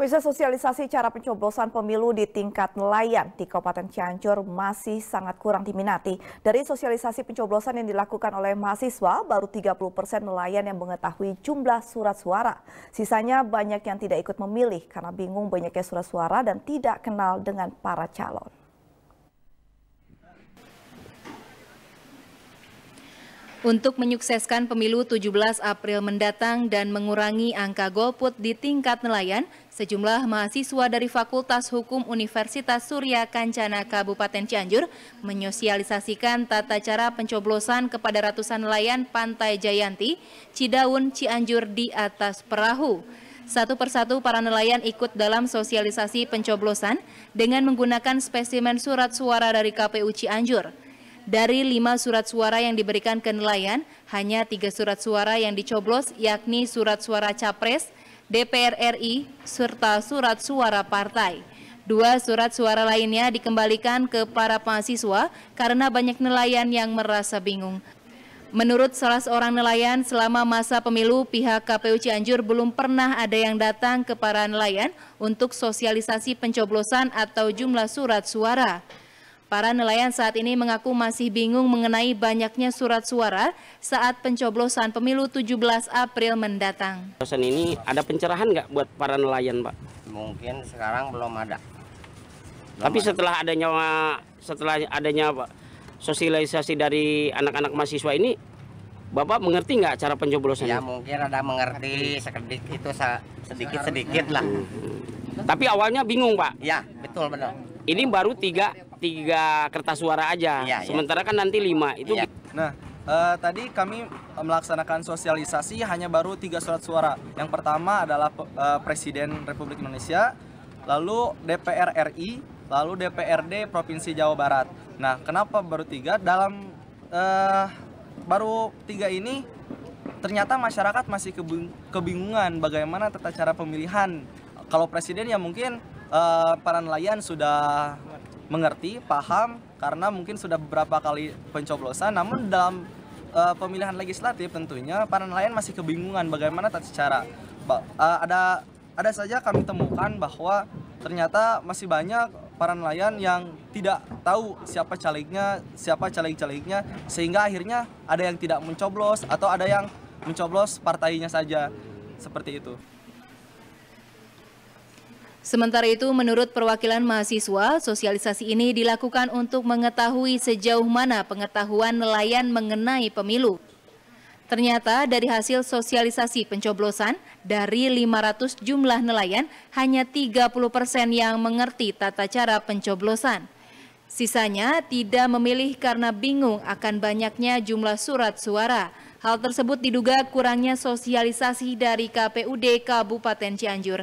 Pemirsa sosialisasi cara pencoblosan pemilu di tingkat nelayan di Kabupaten Cianjur masih sangat kurang diminati. Dari sosialisasi pencoblosan yang dilakukan oleh mahasiswa, baru 30 persen nelayan yang mengetahui jumlah surat suara. Sisanya banyak yang tidak ikut memilih karena bingung banyaknya surat suara dan tidak kenal dengan para calon. untuk menyukseskan pemilu 17 April mendatang dan mengurangi angka golput di tingkat nelayan, sejumlah mahasiswa dari Fakultas Hukum Universitas Surya Kancana Kabupaten Cianjur menyosialisasikan tata cara pencoblosan kepada ratusan nelayan Pantai Jayanti, Cidaun, Cianjur di atas perahu. Satu persatu para nelayan ikut dalam sosialisasi pencoblosan dengan menggunakan spesimen surat suara dari KPU Cianjur. Dari lima surat suara yang diberikan ke nelayan, hanya tiga surat suara yang dicoblos yakni surat suara Capres, DPR RI, serta surat suara partai. Dua surat suara lainnya dikembalikan ke para mahasiswa karena banyak nelayan yang merasa bingung. Menurut salah seorang nelayan, selama masa pemilu pihak KPU Cianjur belum pernah ada yang datang ke para nelayan untuk sosialisasi pencoblosan atau jumlah surat suara. Para nelayan saat ini mengaku masih bingung mengenai banyaknya surat suara saat pencoblosan pemilu 17 April mendatang. Pencoblosan ini ada pencerahan nggak buat para nelayan, Pak? Mungkin sekarang belum ada. Belum Tapi ada. setelah adanya setelah adanya Pak, sosialisasi dari anak-anak mahasiswa ini, Bapak mengerti nggak cara pencoblosan? Ya mungkin ada mengerti sedikit itu sedikit sedikit lah. Hmm, hmm, hmm. Tapi awalnya bingung, Pak. Ya, betul benar. Ini baru tiga tiga kertas suara aja. ya, Sementara ya. kan nanti lima itu. ya. Nah, uh, tadi kami eh, melaksanakan sosialisasi hanya baru tiga surat suara. Yang pertama adalah uh, Presiden Republik Indonesia, lalu DPR RI, lalu DPRD Provinsi Jawa Barat. Nah, kenapa baru tiga? Dalam uh, baru tiga ini ternyata masyarakat masih kebingungan bagaimana tata cara pemilihan. Kalau presiden ya mungkin para nelayan sudah mengerti, paham karena mungkin sudah beberapa kali pencoblosan namun dalam uh, pemilihan legislatif tentunya para nelayan masih kebingungan bagaimana tata cara. Uh, ada ada saja kami temukan bahwa ternyata masih banyak para nelayan yang tidak tahu siapa calegnya, siapa caleg-calegnya sehingga akhirnya ada yang tidak mencoblos atau ada yang mencoblos partainya saja seperti itu. Sementara itu, menurut perwakilan mahasiswa, sosialisasi ini dilakukan untuk mengetahui sejauh mana pengetahuan nelayan mengenai pemilu. Ternyata dari hasil sosialisasi pencoblosan, dari 500 jumlah nelayan, hanya 30 persen yang mengerti tata cara pencoblosan. Sisanya tidak memilih karena bingung akan banyaknya jumlah surat suara. Hal tersebut diduga kurangnya sosialisasi dari KPUD Kabupaten Cianjur.